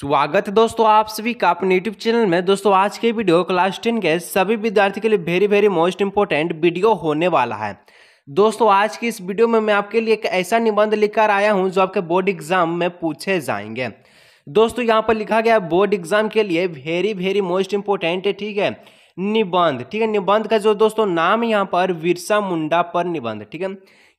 स्वागत है दोस्तों आप सभी का अपने यूट्यूब चैनल में दोस्तों आज के वीडियो क्लास टेन के सभी विद्यार्थी के लिए very very most important video होने वाला है दोस्तों आज की इस वीडियो में मैं आपके लिए एक ऐसा निबंध लिखकर आया हूं जो आपके बोर्ड एग्जाम में पूछे जाएंगे दोस्तों यहाँ पर लिखा गया बोर्ड एग्जाम के लिए वेरी वेरी मोस्ट इंपॉर्टेंट है ठीक है निबंध ठीक है निबंध का जो दोस्तों नाम यहाँ पर विरसा मुंडा पर निबंध ठीक है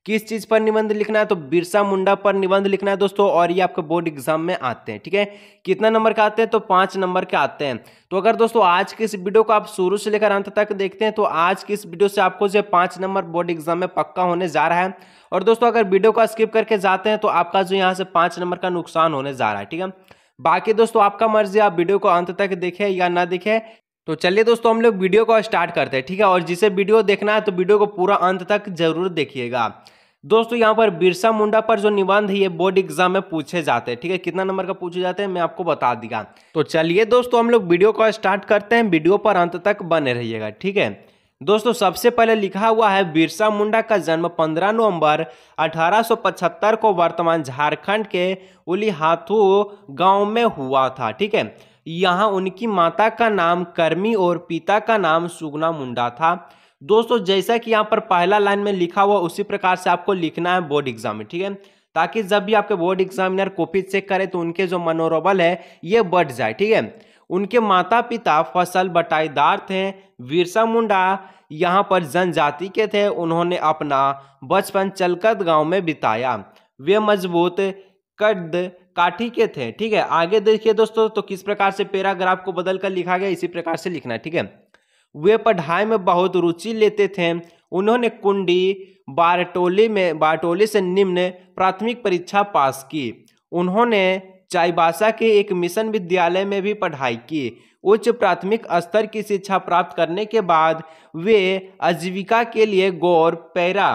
किस चीज पर निबंध लिखना है तो बिरसा मुंडा पर निबंध लिखना है दोस्तों और ये आपके बोर्ड एग्जाम में आते हैं ठीक है कितना नंबर के आते हैं तो पांच नंबर के आते हैं तो अगर दोस्तों आज के इस वीडियो को आप शुरू से लेकर अंत तक देखते हैं तो आज की इस वीडियो से आपको जो पांच नंबर बोर्ड एग्जाम में पक्का होने जा रहा है और दोस्तों अगर वीडियो को स्किप करके जाते हैं तो आपका जो यहाँ से पांच नंबर का नुकसान होने जा रहा है ठीक है बाकी दोस्तों आपका मर्जी आप वीडियो को अंत तक देखें या ना देखें तो चलिए दोस्तों हम लोग वीडियो को स्टार्ट करते हैं ठीक है और जिसे वीडियो देखना है तो वीडियो को पूरा अंत तक जरूर देखिएगा दोस्तों यहाँ पर बिरसा मुंडा पर जो निबंध है ये बोर्ड एग्जाम में पूछे जाते हैं ठीक है कितना नंबर का पूछे जाते हैं मैं आपको बता दिया तो चलिए दोस्तों हम लोग वीडियो को स्टार्ट करते हैं वीडियो पर अंत तक बने रहिएगा ठीक है दोस्तों सबसे पहले लिखा हुआ है बिरसा मुंडा का जन्म 15 नवंबर 1875 को वर्तमान झारखंड के उलिहाथू गांव में हुआ था ठीक है यहाँ उनकी माता का नाम कर्मी और पिता का नाम सुगना मुंडा था दोस्तों जैसा कि यहाँ पर पहला लाइन में लिखा हुआ उसी प्रकार से आपको लिखना है बोर्ड एग्जाम में ठीक है ताकि जब भी आपके बोर्ड एग्जामिनर कॉपी चेक करे तो उनके जो मनोरबल है ये बढ़ जाए ठीक है उनके माता पिता फसल बटाईदार थे विरसा मुंडा यहाँ पर जनजाति के थे उन्होंने अपना बचपन चलकत गांव में बिताया वे मजबूत कद काठी के थे ठीक है आगे देखिए दोस्तों तो किस प्रकार से पैराग्राफ को बदल कर लिखा गया इसी प्रकार से लिखना है ठीक है वे पढ़ाई में बहुत रुचि लेते थे उन्होंने कुंडी बारटोली में बारटोली से निम्न प्राथमिक परीक्षा पास की उन्होंने चाईबासा के एक मिशन विद्यालय में भी पढ़ाई की उच्च प्राथमिक स्तर की शिक्षा प्राप्त करने के बाद वे आजीविका के लिए गौर पैरा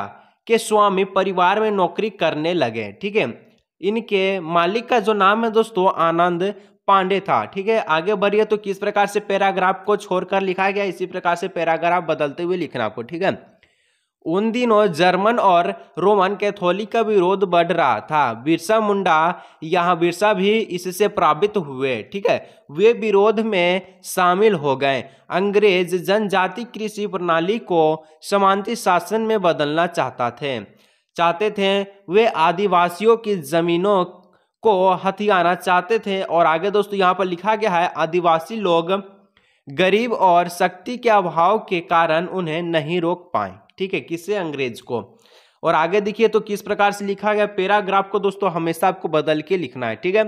के स्वामी परिवार में नौकरी करने लगे ठीक है इनके मालिक का जो नाम है दोस्तों आनंद पांडे था ठीक है आगे बढ़िए तो किस प्रकार से पैराग्राफ को छोड़कर लिखा गया इसी प्रकार से पैराग्राफ बदलते हुए लिखना आपको ठीक है उन दिनों जर्मन और रोमन कैथोलिक का विरोध बढ़ रहा था बिरसा मुंडा यहाँ बिरसा भी इससे प्रभावित हुए ठीक है वे विरोध में शामिल हो गए अंग्रेज जनजाति कृषि प्रणाली को समांति शासन में बदलना चाहता थे चाहते थे वे आदिवासियों की ज़मीनों को हथियाना चाहते थे और आगे दोस्तों यहाँ पर लिखा गया है आदिवासी लोग गरीब और शक्ति के अभाव के कारण उन्हें नहीं रोक पाए ठीक है किसे अंग्रेज को और आगे देखिए तो किस प्रकार से लिखा गया पैराग्राफ को दोस्तों हमेशा आपको बदल के लिखना है ठीक है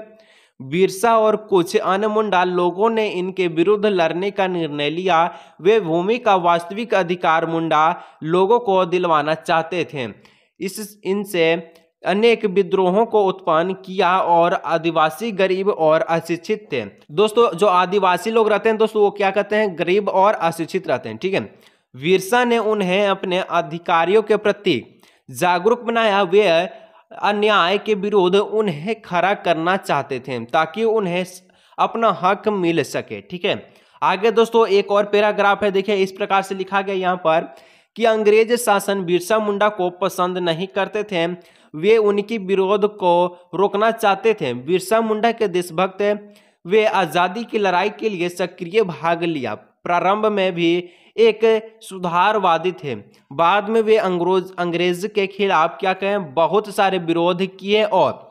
बिरसा और कुछ अन्य मुंडा लोगों ने इनके विरुद्ध लड़ने का निर्णय लिया वे भूमि का वास्तविक अधिकार मुंडा लोगों को दिलवाना चाहते थे इस इनसे अनेक विद्रोहों को उत्पन्न किया और आदिवासी गरीब और अशिक्षित थे दोस्तों जो आदिवासी लोग रहते हैं दोस्तों वो क्या कहते हैं गरीब और अशिक्षित रहते हैं ठीक है वीरसा ने उन्हें अपने अधिकारियों के प्रति जागरूक बनाया वे अन्याय के विरोध उन्हें खड़ा करना चाहते थे ताकि उन्हें अपना हक मिल सके ठीक है आगे दोस्तों एक और पैराग्राफ है देखिए इस प्रकार से लिखा गया यहाँ पर कि अंग्रेज शासन बिरसा मुंडा को पसंद नहीं करते थे वे उनकी विरोध को रोकना चाहते थे बिरसा मुंडा के देशभक्त वे आज़ादी की लड़ाई के लिए सक्रिय भाग लिया प्रारंभ में भी एक सुधारवादी थे बाद में वे अंग्रोज अंग्रेज के खिलाफ क्या कहें बहुत सारे विरोध किए और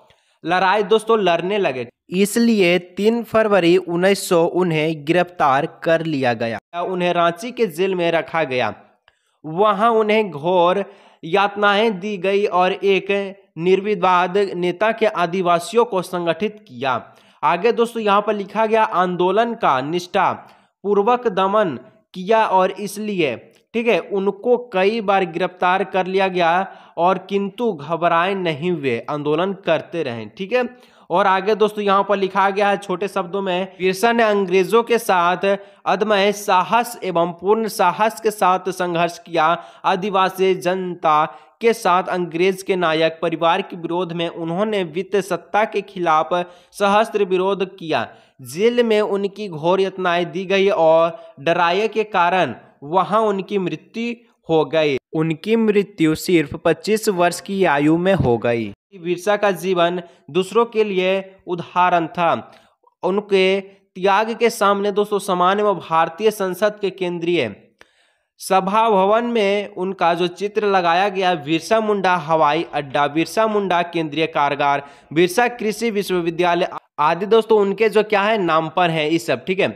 लड़ाई दोस्तों लड़ने लगे इसलिए तीन फरवरी उन्नीस उन्हें गिरफ्तार कर लिया गया उन्हें रांची के जेल में रखा गया वहां उन्हें घोर यातनाएं दी गई और एक निर्विवाद नेता के आदिवासियों को संगठित किया आगे दोस्तों यहाँ पर लिखा गया आंदोलन का निष्ठा पूर्वक दमन किया और इसलिए ठीक है उनको कई बार गिरफ्तार कर लिया गया और किंतु घबराए नहीं हुए आंदोलन करते रहे ठीक है और आगे दोस्तों यहाँ पर लिखा गया है छोटे शब्दों में बिरसा ने अंग्रेजों के साथ अदमय साहस एवं पूर्ण साहस के साथ संघर्ष किया आदिवासी जनता के साथ अंग्रेज के नायक परिवार के विरोध में उन्होंने वित्त सत्ता के खिलाफ सहस्त्र विरोध किया जेल में उनकी घोर यतनाएं दी गई और डराये के कारण वहां उनकी मृत्यु हो गई उनकी मृत्यु सिर्फ 25 वर्ष की आयु में हो गई बिरसा का जीवन दूसरों के लिए उदाहरण था उनके त्याग के सामने दोस्तों सामान्य व भारतीय संसद के केंद्रीय सभा भवन में उनका जो चित्र लगाया गया बिरसा मुंडा हवाई अड्डा बिरसा मुंडा केंद्रीय कारगार बिरसा कृषि विश्वविद्यालय आदि दोस्तों उनके जो क्या है नाम पर है इस सब ठीक है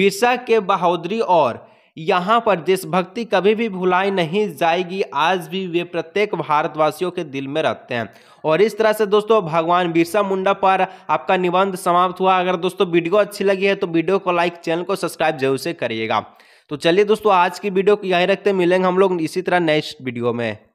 बिरसा के बहादुरी और यहाँ पर देशभक्ति कभी भी भुलाई नहीं जाएगी आज भी वे प्रत्येक भारतवासियों के दिल में रहते हैं और इस तरह से दोस्तों भगवान बिरसा मुंडा पर आपका निबंध समाप्त हुआ अगर दोस्तों वीडियो अच्छी लगी है तो वीडियो को लाइक चैनल को सब्सक्राइब जरूर से करिएगा तो चलिए दोस्तों आज की वीडियो को यहीं रखते मिलेंगे हम लोग इसी तरह नेक्स्ट वीडियो में